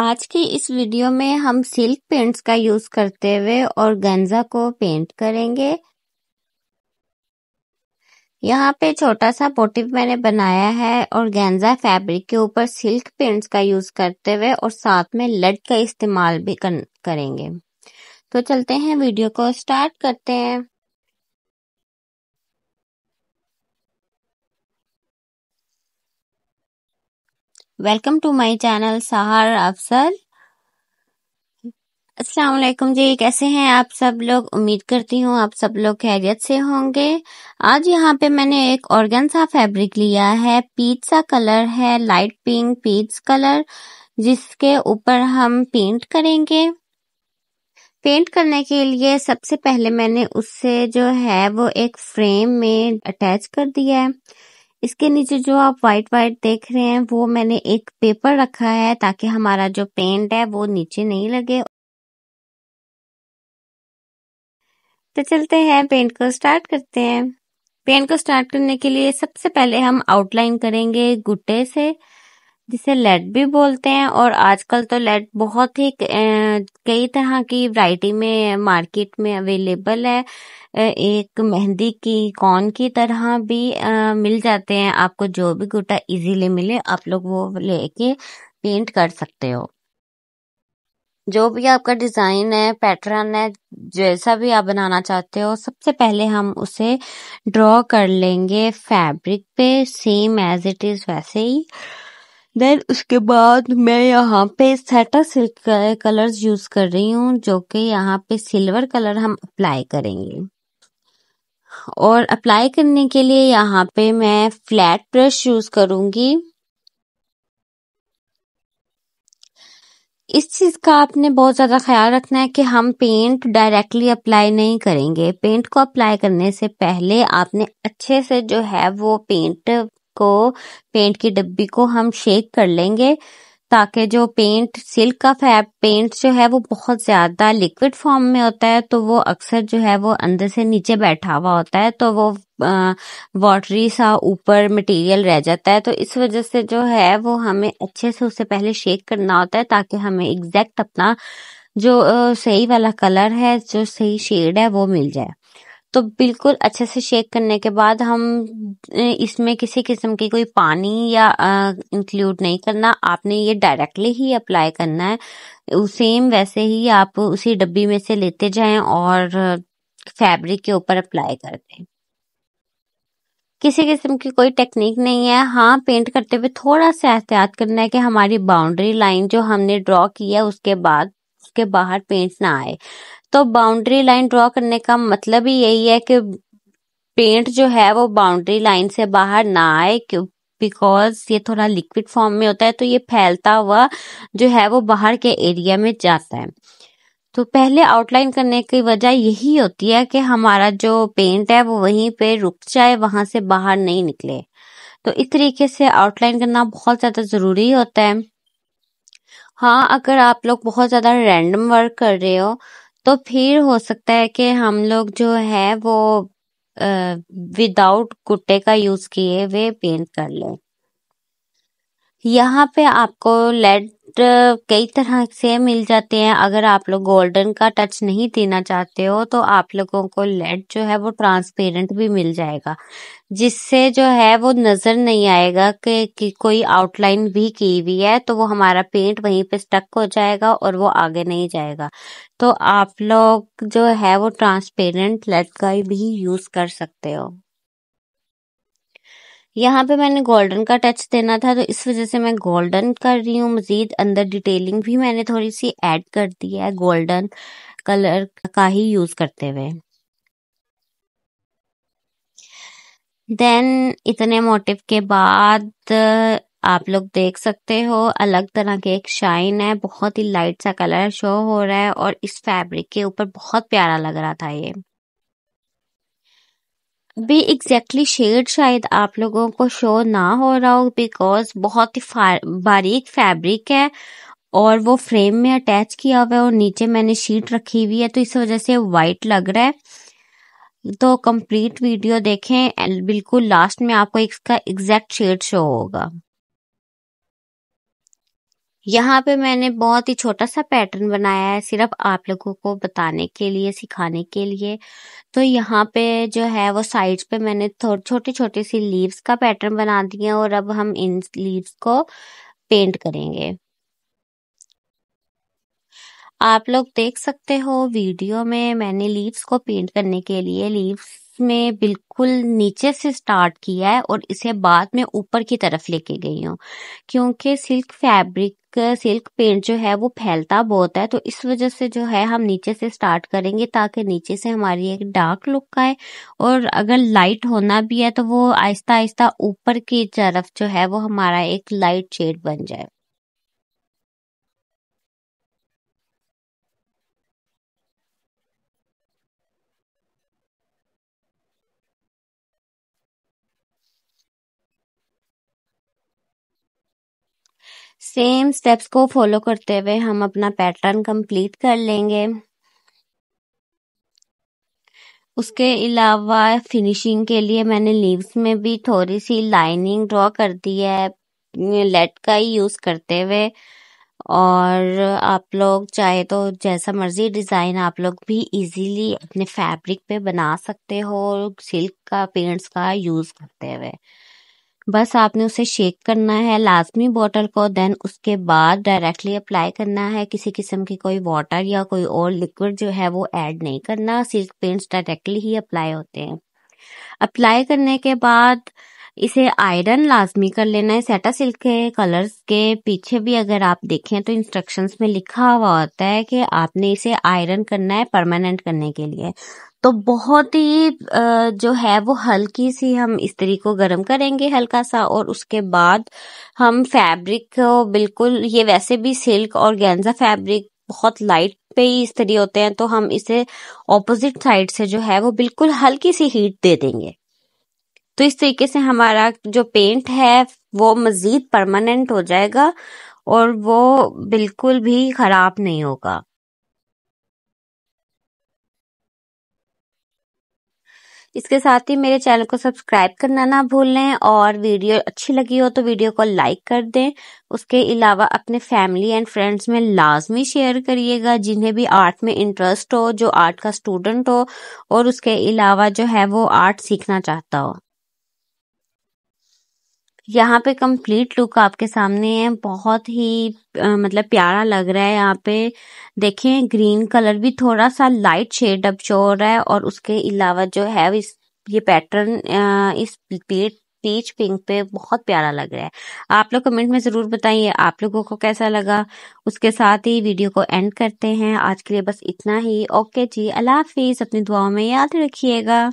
आज की इस वीडियो में हम सिल्क पेंट्स का यूज करते हुए और गंजा को पेंट करेंगे यहाँ पे छोटा सा मोटिव मैंने बनाया है और गेंजा फैब्रिक के ऊपर सिल्क पेंट्स का यूज करते हुए और साथ में लड का इस्तेमाल भी करेंगे तो चलते हैं वीडियो को स्टार्ट करते हैं welcome to my channel Sahar Afsar अस्सलाम वालेकुम जी कैसे हैं आप सब लोग उम्मीद करती हूँ आप सब लोग खैरियत से होंगे आज यहाँ पे मैंने एक ऑर्गन फैब्रिक लिया है पीच सा कलर है लाइट पिंक पीच कलर जिसके ऊपर हम पेंट करेंगे पेंट करने के लिए सबसे पहले मैंने उससे जो है वो एक फ्रेम में अटैच कर दिया है इसके नीचे जो आप व्हाइट व्हाइट देख रहे हैं वो मैंने एक पेपर रखा है ताकि हमारा जो पेंट है वो नीचे नहीं लगे तो चलते हैं पेंट को स्टार्ट करते हैं पेंट को स्टार्ट करने के लिए सबसे पहले हम आउटलाइन करेंगे गुट्टे से जिसे लेड भी बोलते हैं और आजकल तो लेड बहुत ही कई तरह की वैरायटी में मार्केट में अवेलेबल है एक मेहंदी की कॉन की तरह भी मिल जाते हैं आपको जो भी गुटा इजीली मिले आप लोग वो लेके पेंट कर सकते हो जो भी आपका डिज़ाइन है पैटर्न है जैसा भी आप बनाना चाहते हो सबसे पहले हम उसे ड्रॉ कर लेंगे फैब्रिक पे सेम एज इट इज़ वैसे ही देन उसके बाद मैं यहाँ पे सेटा सिल्क कलर यूज कर रही हूँ जो कि यहाँ पे सिल्वर कलर हम अप्लाई करेंगे और अप्लाई करने के लिए यहाँ पे मैं फ्लैट ब्रश यूज करूंगी इस चीज का आपने बहुत ज्यादा ख्याल रखना है कि हम पेंट डायरेक्टली अप्लाई नहीं करेंगे पेंट को अप्लाई करने से पहले आपने अच्छे से जो है वो पेंट को पेंट की डब्बी को हम शेक कर लेंगे ताकि जो पेंट सिल्क का फैब पेंट जो है वो बहुत ज़्यादा लिक्विड फॉर्म में होता है तो वो अक्सर जो है वो अंदर से नीचे बैठा हुआ होता है तो वो वाटरी सा ऊपर मटेरियल रह जाता है तो इस वजह से जो है वो हमें अच्छे से उसे पहले शेक करना होता है ताकि हमें एग्जैक्ट अपना जो सही वाला कलर है जो सही शेड है वो मिल जाए तो बिल्कुल अच्छे से शेक करने के बाद हम इसमें किसी किस्म की कोई पानी या इंक्लूड नहीं करना आपने ये डायरेक्टली ही अप्लाई करना है सेम वैसे ही आप उसी डब्बी में से लेते जाएं और फैब्रिक के ऊपर अप्लाई कर दें किसी किस्म की कोई टेक्निक नहीं है हाँ पेंट करते हुए थोड़ा सा एहतियात करना है कि हमारी बाउंड्री लाइन जो हमने ड्रॉ की है उसके बाद उसके बाहर पेंट ना आए तो बाउंड्री लाइन ड्रॉ करने का मतलब ही यही है कि पेंट जो है वो बाउंड्री लाइन से बाहर ना आए क्यों बिकॉज ये थोड़ा लिक्विड फॉर्म में होता है तो ये फैलता हुआ जो है वो बाहर के एरिया में जाता है तो पहले आउटलाइन करने की वजह यही होती है कि हमारा जो पेंट है वो वहीं पे रुक जाए वहां से बाहर नहीं निकले तो इस तरीके से आउटलाइन करना बहुत ज़्यादा ज़रूरी होता है हाँ अगर आप लोग बहुत ज़्यादा रैंडम वर्क कर रहे हो तो फिर हो सकता है कि हम लोग जो है वो विदाउट कुट्टे का यूज किए वे पेंट कर लें यहाँ पे आपको लेड uh, कई तरह से मिल जाते हैं अगर आप लोग गोल्डन का टच नहीं देना चाहते हो तो आप लोगों को लेड जो है वो ट्रांसपेरेंट भी मिल जाएगा जिससे जो है वो नज़र नहीं आएगा कि, कि कोई आउटलाइन भी की हुई है तो वो हमारा पेंट वहीं पे स्टक हो जाएगा और वो आगे नहीं जाएगा तो आप लोग जो है वो ट्रांसपेरेंट लेड का भी यूज़ कर सकते हो यहाँ पे मैंने गोल्डन का टच देना था तो इस वजह से मैं गोल्डन कर रही हूँ मज़ीद अंदर डिटेलिंग भी मैंने थोड़ी सी ऐड कर दी है गोल्डन कलर का ही यूज़ करते हुए देन इतने मोटिव के बाद आप लोग देख सकते हो अलग तरह के एक शाइन है बहुत ही लाइट सा कलर शो हो रहा है और इस फैब्रिक के ऊपर बहुत प्यारा लग रहा था ये अभी एग्जैक्टली शेड शायद आप लोगों को शो ना हो रहा हो बिकॉज बहुत ही बारीक फैब्रिक है और वो फ्रेम में अटैच किया हुआ है और नीचे मैंने शीट रखी हुई है तो इस वजह से वाइट लग रहा है तो कंप्लीट वीडियो देखें बिल्कुल लास्ट में आपको इसका एग्जैक्ट शेड शो होगा यहाँ पे मैंने बहुत ही छोटा सा पैटर्न बनाया है सिर्फ आप लोगों को बताने के लिए सिखाने के लिए तो यहाँ पे जो है वो साइड पे मैंने छोटे छोटे सी लीव्स का पैटर्न बना दिया और अब हम इन लीव्स को पेंट करेंगे आप लोग देख सकते हो वीडियो में मैंने लीव्स को पेंट करने के लिए लीव्स में बिल्कुल नीचे से स्टार्ट किया है और इसे बाद में ऊपर की तरफ लेके गई हूँ क्योंकि सिल्क फैब्रिक सिल्क पेंट जो है वो फैलता बहुत है तो इस वजह से जो है हम नीचे से स्टार्ट करेंगे ताकि नीचे से हमारी एक डार्क लुक आए और अगर लाइट होना भी है तो वो आहिस्ता आहिस्ता ऊपर की तरफ जो है वो हमारा एक लाइट शेड बन जाए सेम स्टेप्स को फॉलो करते हुए हम अपना पैटर्न कंप्लीट कर लेंगे उसके अलावा फिनिशिंग के लिए मैंने लीव्स में भी थोड़ी सी लाइनिंग ड्रॉ कर दी है लेट का ही यूज़ करते हुए और आप लोग चाहे तो जैसा मर्जी डिज़ाइन आप लोग भी इजीली अपने फैब्रिक पे बना सकते हो सिल्क का पेंट्स का यूज़ करते हुए बस आपने उसे शेक करना है लाजमी बॉटल को देन उसके बाद डायरेक्टली अप्लाई करना है किसी किस्म की कोई वाटर या कोई और लिक्विड जो है वो ऐड नहीं करना सिल्क पेंट्स डायरेक्टली ही अप्लाई होते हैं अप्लाई करने के बाद इसे आयरन लाजमी कर लेना है सेटा सिल्क के कलर्स के पीछे भी अगर आप देखें तो इंस्ट्रक्शंस में लिखा हुआ होता है कि आपने इसे आयरन करना है परमानेंट करने के लिए तो बहुत ही जो है वो हल्की सी हम इस्त्री को गर्म करेंगे हल्का सा और उसके बाद हम फैब्रिक को बिल्कुल ये वैसे भी सिल्क और गेंजा फैब्रिक बहुत लाइट पे ही इस्त्री होते हैं तो हम इसे ऑपोजिट साइड से जो है वो बिल्कुल हल्की सी हीट दे देंगे तो इस तरीके से हमारा जो पेंट है वो मज़ीद परमानेंट हो जाएगा और वो बिल्कुल भी ख़राब नहीं होगा इसके साथ ही मेरे चैनल को सब्सक्राइब करना ना भूलें और वीडियो अच्छी लगी हो तो वीडियो को लाइक कर दें उसके अलावा अपने फैमिली एंड फ्रेंड्स में लाजमी शेयर करिएगा जिन्हें भी आर्ट में इंटरेस्ट हो जो आर्ट का स्टूडेंट हो और उसके अलावा जो है वो आर्ट सीखना चाहता हो यहाँ पे कंप्लीट लुक आपके सामने है बहुत ही आ, मतलब प्यारा लग रहा है यहाँ पे देखें ग्रीन कलर भी थोड़ा सा लाइट शेड अब शो हो रहा है और उसके अलावा जो है इस ये पैटर्न इस पेट पीच पिंक पे बहुत प्यारा लग रहा है आप लोग कमेंट में ज़रूर बताइए आप लोगों को कैसा लगा उसके साथ ही वीडियो को एंड करते हैं आज के लिए बस इतना ही ओके जी अल्लाह हाफिज़ अपनी दुआओं में याद रखिएगा